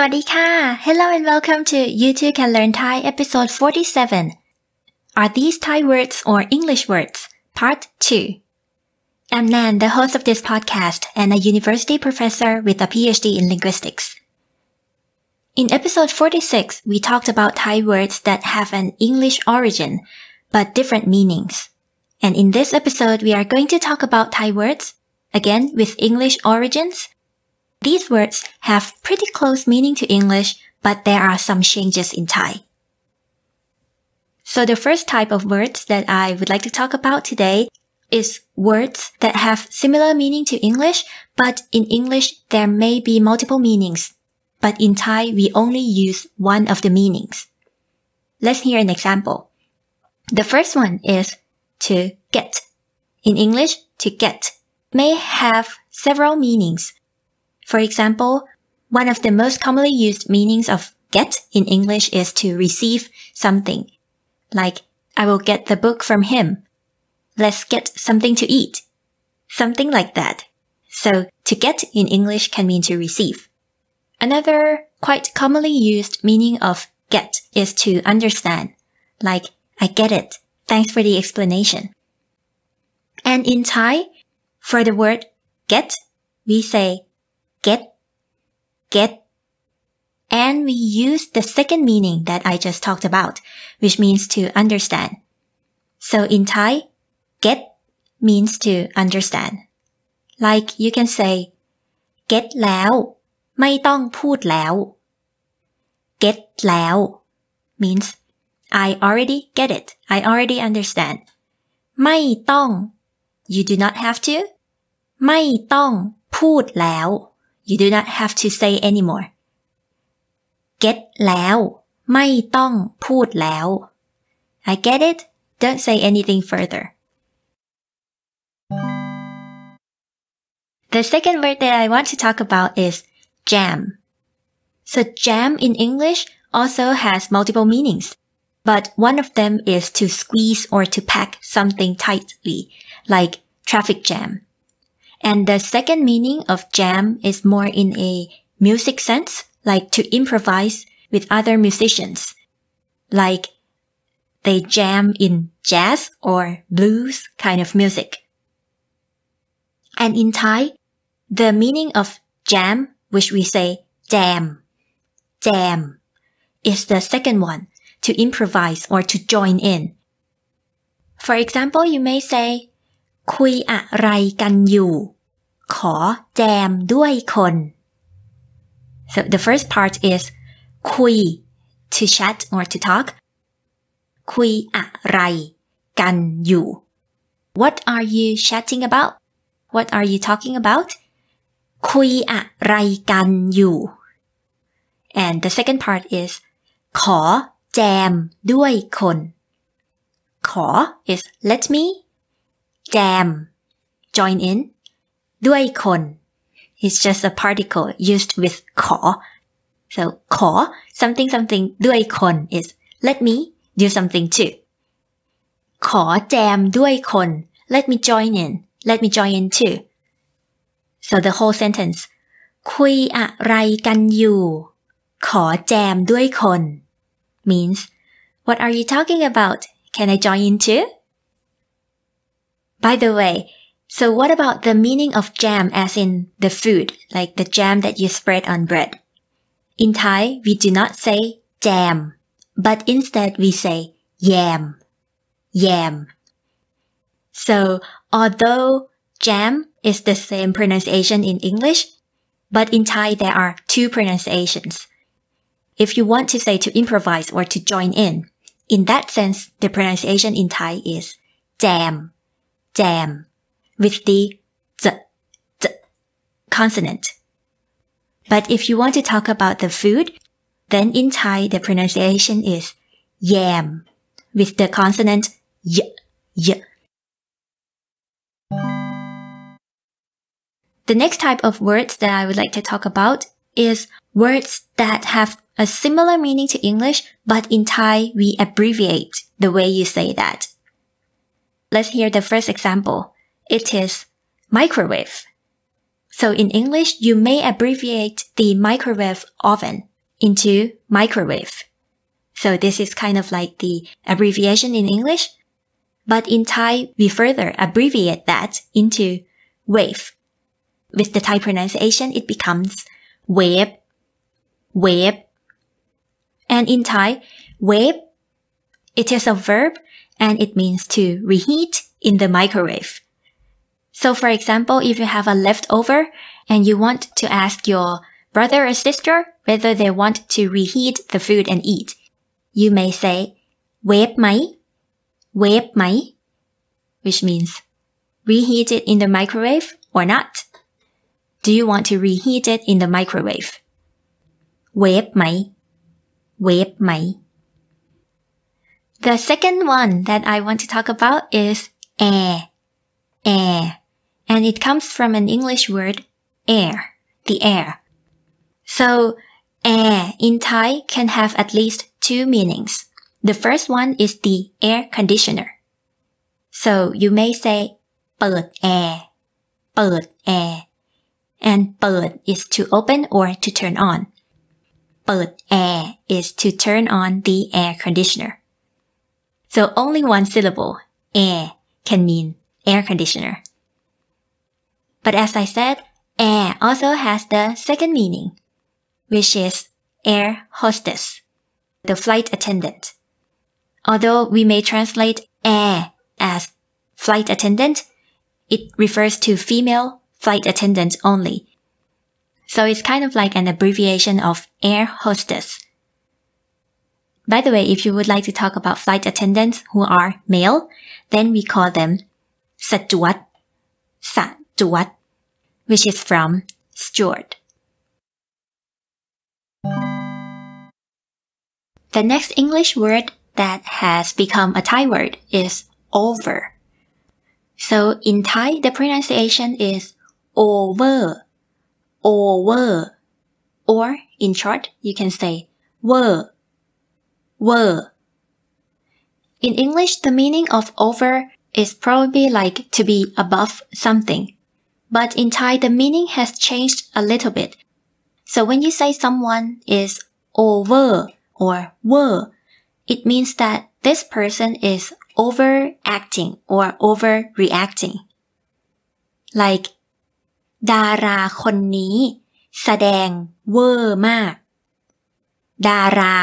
Swadika! Hello and welcome to You Too Can Learn Thai episode 47. Are these Thai words or English words? Part 2. I'm Nan, the host of this podcast and a university professor with a PhD in linguistics. In episode 46, we talked about Thai words that have an English origin, but different meanings. And in this episode, we are going to talk about Thai words, again with English origins, these words have pretty close meaning to English, but there are some changes in Thai. So the first type of words that I would like to talk about today is words that have similar meaning to English, but in English there may be multiple meanings. But in Thai, we only use one of the meanings. Let's hear an example. The first one is to get. In English, to get may have several meanings, for example, one of the most commonly used meanings of get in English is to receive something. Like, I will get the book from him. Let's get something to eat. Something like that. So, to get in English can mean to receive. Another quite commonly used meaning of get is to understand. Like, I get it. Thanks for the explanation. And in Thai, for the word get, we say get, get. And we use the second meaning that I just talked about, which means to understand. So in Thai, get means to understand. Like you can say, get lao. get lao means I already get it. I already understand. ไม่ต้อง you do not have to lao you do not have to say anymore get แล้วไม่ต้องพูดแล้ว. I get it don't say anything further The second word that I want to talk about is jam So jam in English also has multiple meanings but one of them is to squeeze or to pack something tightly like traffic jam and the second meaning of jam is more in a music sense, like to improvise with other musicians. Like they jam in jazz or blues kind of music. And in Thai, the meaning of jam, which we say jam, jam, is the second one, to improvise or to join in. For example, you may say, คุยอะไรกันอยู่ขอแจมด้วยคน so the first part is คุย to chat or to talk คุยอะไรกันอยู่ what are you chatting about what are you talking about คุยอะไรกันอยู่ and the second part is ขอแจมด้วยคน ขอ is let me jam, join in, ด้วยคน It's just a particle used with ขอ So ขอ something something ด้วยคน is let me do something too ขอแจมด้วยคน let me join in let me join in too so the whole sentence คุยอะไรกันอยู่ ขอแจมด้วยคน means what are you talking about can I join in too by the way, so what about the meaning of jam as in the food, like the jam that you spread on bread? In Thai, we do not say jam, but instead we say yam, yam. So although jam is the same pronunciation in English, but in Thai there are two pronunciations. If you want to say to improvise or to join in, in that sense, the pronunciation in Thai is jam jam with the z, z consonant. But if you want to talk about the food, then in Thai the pronunciation is yam with the consonant y, y. The next type of words that I would like to talk about is words that have a similar meaning to English, but in Thai we abbreviate the way you say that. Let's hear the first example. It is microwave. So in English, you may abbreviate the microwave oven into microwave. So this is kind of like the abbreviation in English. But in Thai, we further abbreviate that into wave. With the Thai pronunciation, it becomes web, web, And in Thai, web. It is a verb and it means to reheat in the microwave. So for example, if you have a leftover and you want to ask your brother or sister whether they want to reheat the food and eat, you may say, web mai, mai, which means reheat it in the microwave or not. Do you want to reheat it in the microwave? Web mai, web mai. The second one that I want to talk about is air. Air. And it comes from an English word, air, the air. So, air in Thai can have at least two meanings. The first one is the air conditioner. So you may say เปิดแอร์เปิดแอร์ and เปิด is to open or to turn on. เปิดแอร์ is to turn on the air conditioner. So only one syllable, air, can mean air conditioner. But as I said, air also has the second meaning, which is air hostess, the flight attendant. Although we may translate air as flight attendant, it refers to female flight attendant only. So it's kind of like an abbreviation of air hostess. By the way, if you would like to talk about flight attendants who are male, then we call them satuat, satuat, which is from steward. The next English word that has become a Thai word is over. So in Thai, the pronunciation is over, over, or in short, you can say were, were. In English, the meaning of over is probably like to be above something. But in Thai, the meaning has changed a little bit. So when you say someone is over or were, it means that this person is overacting or overreacting. Like ดาราคนนี้แสดงเวอร์มาก ดารา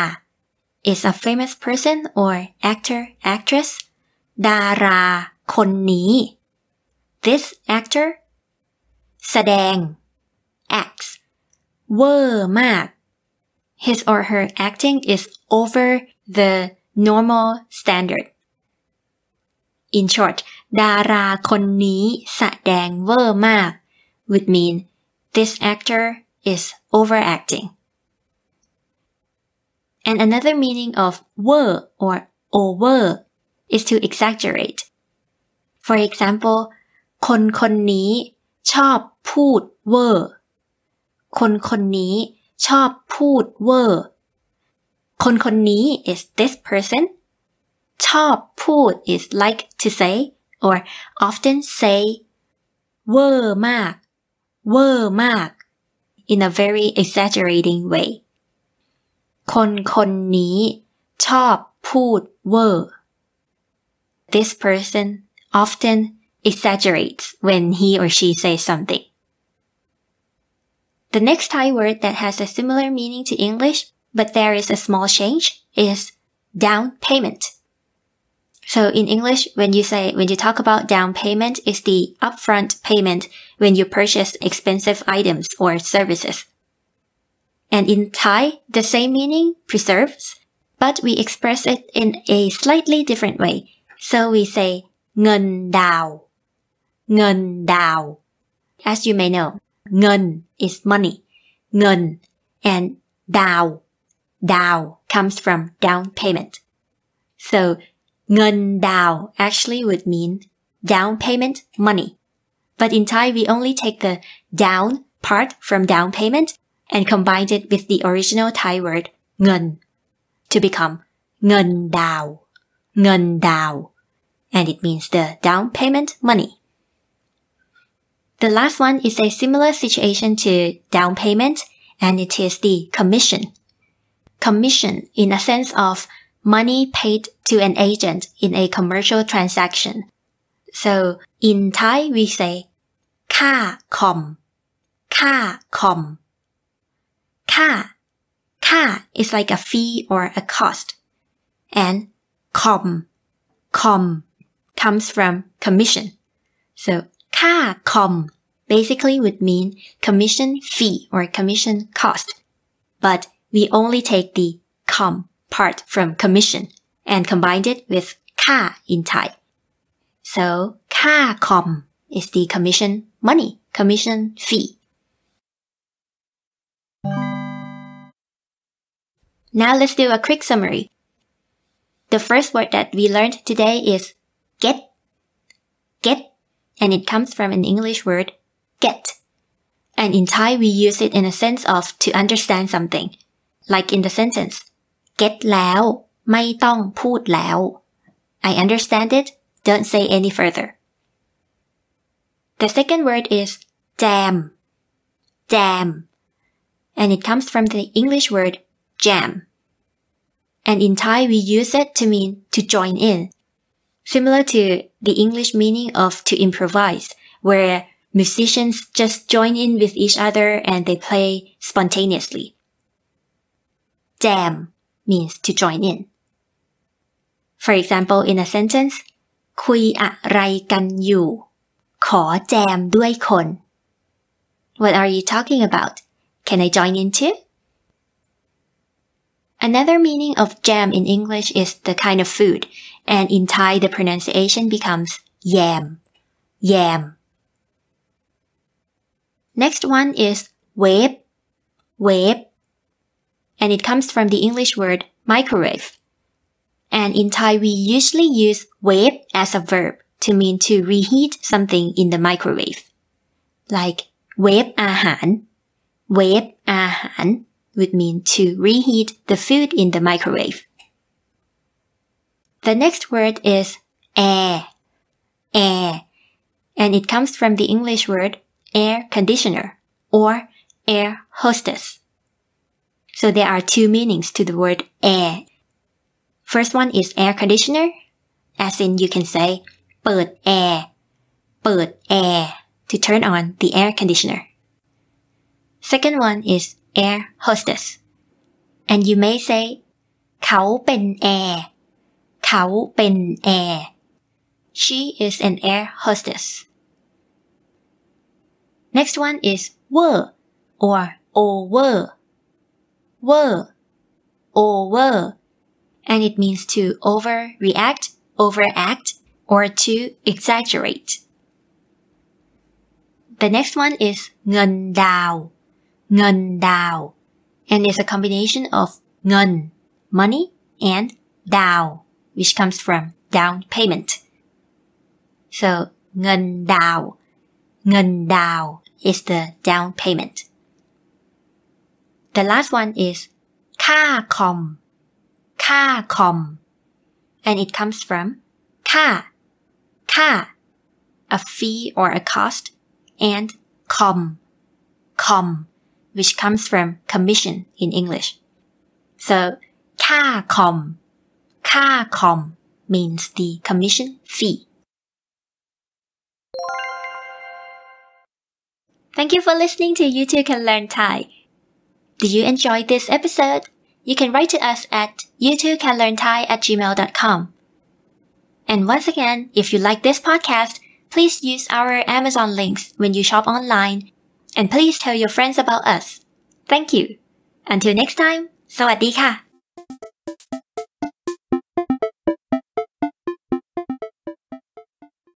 is a famous person or actor, actress. ดาราคนนี้ this actor แสดง acts เวอร์มาก his or her acting is over the normal standard in short ดาราคนนี้แสดงเวอร์มาก would mean this actor is overacting and another meaning of were or or is to exaggerate. For example, คนคนนี้ชอบพูดเวอร์คนคนนี้ชอบพูดเวอร์คนคนนี้ is this person ชอบพูด is like to say or often say เวอร์มาก เวอร์มาก in a very exaggerating way คนคนนี้ชอบพูดเวอร์ This person often exaggerates when he or she says something. The next Thai word that has a similar meaning to English, but there is a small change, is down payment. So in English, when you say, when you talk about down payment is the upfront payment when you purchase expensive items or services. And in Thai, the same meaning, preserves, but we express it in a slightly different way. So we say, เงินดาวเงินดาว As you may know, เงิน is money. เงิน and ดาวดาว comes from down payment. So เงินดาว actually would mean down payment money. But in Thai, we only take the down part from down payment and combined it with the original Thai word ngun to become ngun dao, dao, and it means the down payment money. The last one is a similar situation to down payment and it is the commission. Commission in a sense of money paid to an agent in a commercial transaction. So in Thai we say kom Ka, ka is like a fee or a cost. And com, com comes from commission. So ka com basically would mean commission fee or commission cost. But we only take the com part from commission and combined it with ka in Thai. So ka com is the commission money, commission fee. Now let's do a quick summary. The first word that we learned today is get. Get. And it comes from an English word, get. And in Thai, we use it in a sense of to understand something. Like in the sentence, get lao. I understand it. Don't say any further. The second word is jam. Jam. And it comes from the English word jam and in Thai we use it to mean to join in, similar to the English meaning of to improvise, where musicians just join in with each other and they play spontaneously. Jam means to join in. For example, in a sentence, คุยอะไรกันอยู่ขอแจมด้วยคน What are you talking about? Can I join in too? Another meaning of jam in English is the kind of food, and in Thai the pronunciation becomes yam, yam. Next one is wave, wave, and it comes from the English word microwave. And in Thai we usually use wave as a verb to mean to reheat something in the microwave. Like wave อาหาร wave อาหาร would mean to reheat the food in the microwave. The next word is air, air, and it comes from the English word air conditioner or air hostess. So there are two meanings to the word air. First one is air conditioner, as in you can say เปิดแอร์เปิดแอร์ to turn on the air conditioner. Second one is air hostess and you may say air." she is an air hostess next one is were or over were over and it means to overreact overact or to exaggerate the next one is เงินดาวเงินดาว and it's a combination of เงิน money and ดาว which comes from down payment so เงินดาวเงินดาว is the down payment the last one is ค่าคอมค่าคอม and it comes from ค่าค่า a fee or a cost and com com which comes from commission in English. So, ka ka kom, kom means the commission fee. Thank you for listening to You Too Can Learn Thai. Did you enjoy this episode? You can write to us at youtoocanlearnthai at gmail.com. And once again, if you like this podcast, please use our Amazon links when you shop online and please tell your friends about us. Thank you. Until next time, สวัสดีค่ะ